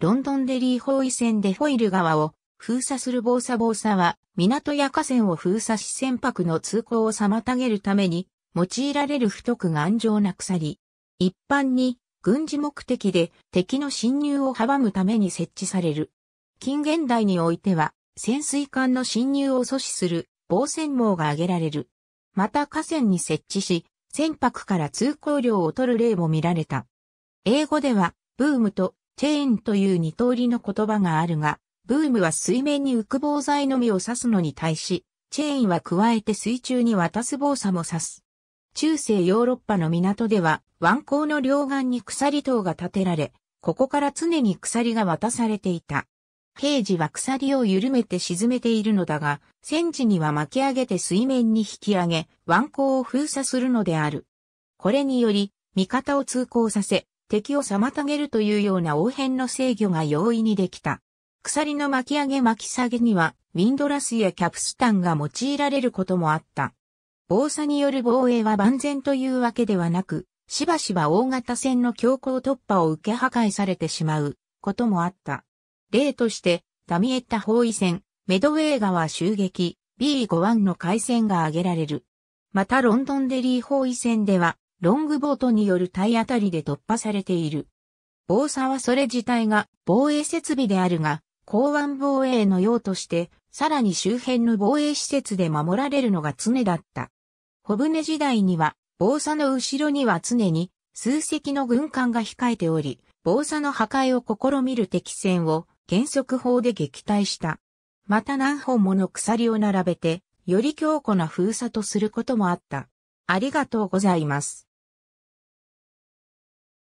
ロンドンデリー包囲戦でホイイル川を封鎖する防砂防砂は、港や河川を封鎖し船舶の通行を妨げるために、用いられる太く頑丈な鎖。一般に、軍事目的で敵の侵入を阻むために設置される。近現代においては、潜水艦の侵入を阻止する防線網が挙げられる。また河川に設置し、船舶から通行料を取る例も見られた。英語では、ブームとチェーンという二通りの言葉があるが、ブームは水面に浮く防災のみを指すのに対し、チェーンは加えて水中に渡す防砂も指す。中世ヨーロッパの港では、湾口の両岸に鎖塔が建てられ、ここから常に鎖が渡されていた。平時は鎖を緩めて沈めているのだが、戦時には巻き上げて水面に引き上げ、湾口を封鎖するのである。これにより、味方を通行させ、敵を妨げるというような応変の制御が容易にできた。鎖の巻き上げ巻き下げには、ウィンドラスやキャプスタンが用いられることもあった。防砂による防衛は万全というわけではなく、しばしば大型船の強行突破を受け破壊されてしまうこともあった。例として、ダミエッタ包囲戦、メドウェー川襲撃、B51 の海戦が挙げられる。またロンドンデリー包囲船では、ロングボートによる体当たりで突破されている。防砂はそれ自体が防衛設備であるが、港湾防衛の用として、さらに周辺の防衛施設で守られるのが常だった。小舟時代には、防砂の後ろには常に数隻の軍艦が控えており、防砂の破壊を試みる敵戦を原則砲で撃退した。また何本もの鎖を並べて、より強固な封鎖とすることもあった。ありがとうございます。